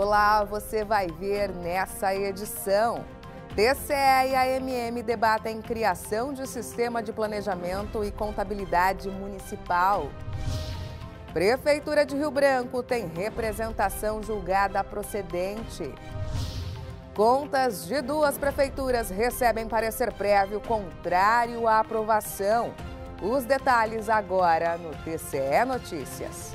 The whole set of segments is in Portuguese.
Olá, você vai ver nessa edição. TCE e AMM debatem criação de sistema de planejamento e contabilidade municipal. Prefeitura de Rio Branco tem representação julgada procedente. Contas de duas prefeituras recebem parecer prévio contrário à aprovação. Os detalhes agora no TCE Notícias.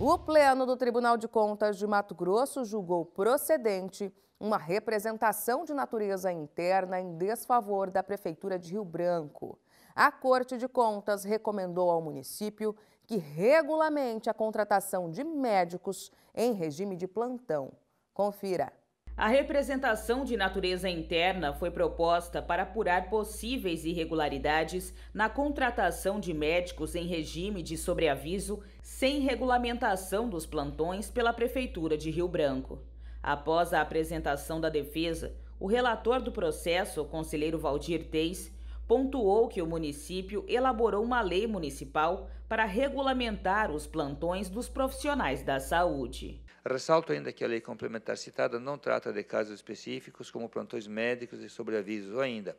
O Pleno do Tribunal de Contas de Mato Grosso julgou procedente uma representação de natureza interna em desfavor da Prefeitura de Rio Branco. A Corte de Contas recomendou ao município que regulamente a contratação de médicos em regime de plantão. Confira. A representação de natureza interna foi proposta para apurar possíveis irregularidades na contratação de médicos em regime de sobreaviso sem regulamentação dos plantões pela Prefeitura de Rio Branco. Após a apresentação da defesa, o relator do processo, o conselheiro Valdir Teis, pontuou que o município elaborou uma lei municipal para regulamentar os plantões dos profissionais da saúde. Ressalto ainda que a lei complementar citada não trata de casos específicos como plantões médicos e sobreavisos, ou ainda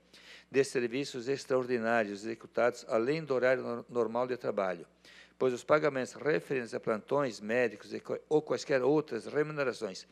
de serviços extraordinários executados além do horário normal de trabalho, pois os pagamentos referentes a plantões médicos ou quaisquer outras remunerações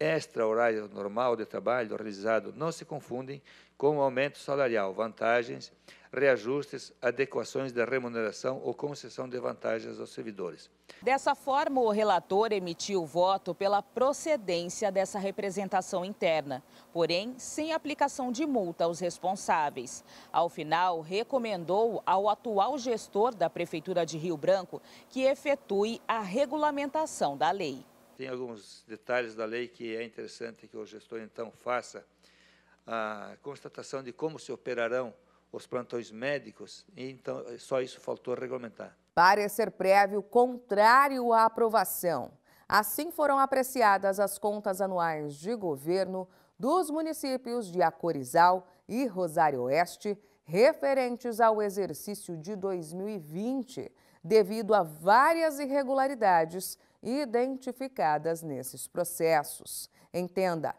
extra-horário normal de trabalho realizado não se confundem com o aumento salarial, vantagens, reajustes, adequações da remuneração ou concessão de vantagens aos servidores. Dessa forma, o relator emitiu voto pela procedência dessa representação interna, porém sem aplicação de multa aos responsáveis. Ao final, recomendou ao atual gestor da Prefeitura de Rio Branco que efetue a regulamentação da lei tem alguns detalhes da lei que é interessante que o gestor, então, faça a constatação de como se operarão os plantões médicos, e então só isso faltou regulamentar. Parecer prévio contrário à aprovação. Assim foram apreciadas as contas anuais de governo dos municípios de Acorizal e Rosário Oeste, referentes ao exercício de 2020, devido a várias irregularidades identificadas nesses processos. Entenda.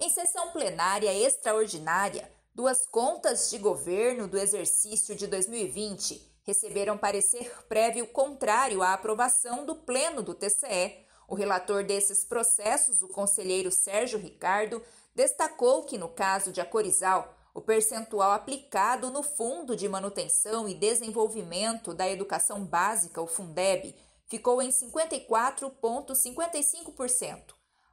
Em sessão plenária extraordinária, duas contas de governo do exercício de 2020 receberam parecer prévio contrário à aprovação do Pleno do TCE. O relator desses processos, o conselheiro Sérgio Ricardo, destacou que, no caso de Acorizal, o percentual aplicado no Fundo de Manutenção e Desenvolvimento da Educação Básica, o Fundeb, ficou em 54,55%,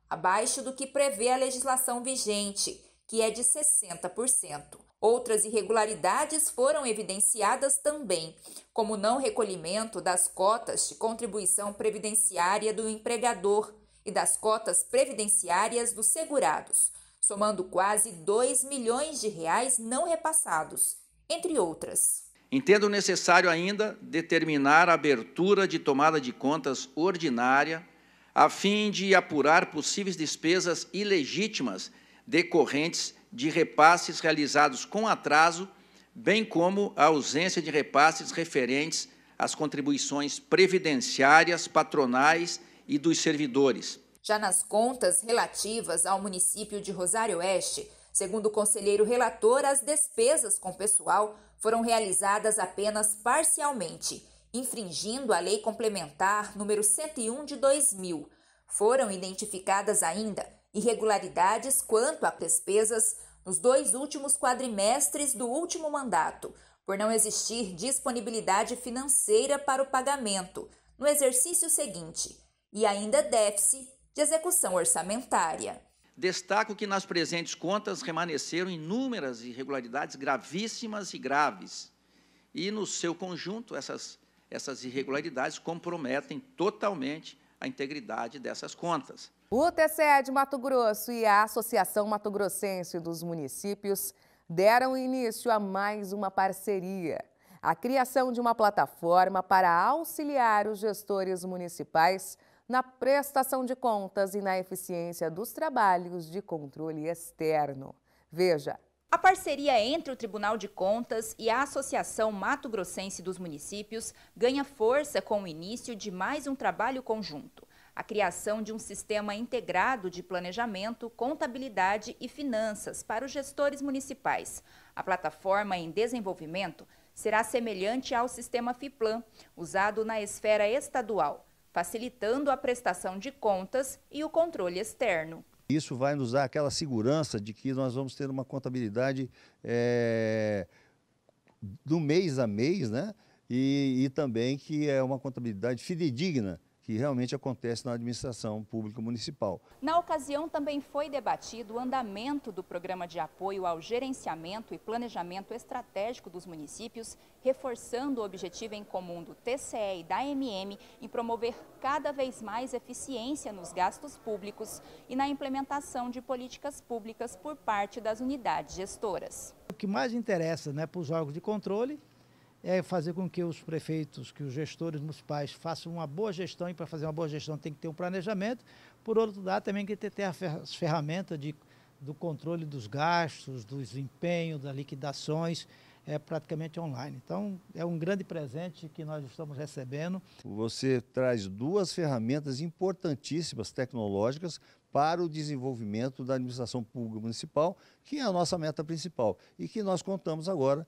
abaixo do que prevê a legislação vigente, que é de 60%. Outras irregularidades foram evidenciadas também, como não recolhimento das cotas de contribuição previdenciária do empregador e das cotas previdenciárias dos segurados, somando quase 2 milhões de reais não repassados, entre outras. Entendo necessário ainda determinar a abertura de tomada de contas ordinária, a fim de apurar possíveis despesas ilegítimas decorrentes de repasses realizados com atraso, bem como a ausência de repasses referentes às contribuições previdenciárias, patronais e dos servidores. Já nas contas relativas ao município de Rosário Oeste, segundo o conselheiro relator, as despesas com pessoal foram realizadas apenas parcialmente, infringindo a Lei Complementar número 101 de 2000. Foram identificadas ainda irregularidades quanto a despesas nos dois últimos quadrimestres do último mandato, por não existir disponibilidade financeira para o pagamento no exercício seguinte, e ainda déficit de execução orçamentária destaco que nas presentes contas permaneceram inúmeras irregularidades gravíssimas e graves. E, no seu conjunto, essas, essas irregularidades comprometem totalmente a integridade dessas contas. O TCE de Mato Grosso e a Associação Mato Grossense dos Municípios deram início a mais uma parceria. A criação de uma plataforma para auxiliar os gestores municipais na prestação de contas e na eficiência dos trabalhos de controle externo. Veja. A parceria entre o Tribunal de Contas e a Associação Mato Grossense dos Municípios ganha força com o início de mais um trabalho conjunto a criação de um sistema integrado de planejamento, contabilidade e finanças para os gestores municipais. A plataforma em desenvolvimento será semelhante ao sistema FIPLAN, usado na esfera estadual facilitando a prestação de contas e o controle externo. Isso vai nos dar aquela segurança de que nós vamos ter uma contabilidade é, do mês a mês, né? E, e também que é uma contabilidade fidedigna que realmente acontece na administração pública municipal. Na ocasião, também foi debatido o andamento do programa de apoio ao gerenciamento e planejamento estratégico dos municípios, reforçando o objetivo em comum do TCE e da MM em promover cada vez mais eficiência nos gastos públicos e na implementação de políticas públicas por parte das unidades gestoras. O que mais interessa né, para os órgãos de controle é fazer com que os prefeitos, que os gestores municipais façam uma boa gestão e para fazer uma boa gestão tem que ter um planejamento. Por outro lado, também tem que ter as ferramentas de, do controle dos gastos, do desempenho, das liquidações, é praticamente online. Então, é um grande presente que nós estamos recebendo. Você traz duas ferramentas importantíssimas tecnológicas para o desenvolvimento da administração pública municipal, que é a nossa meta principal e que nós contamos agora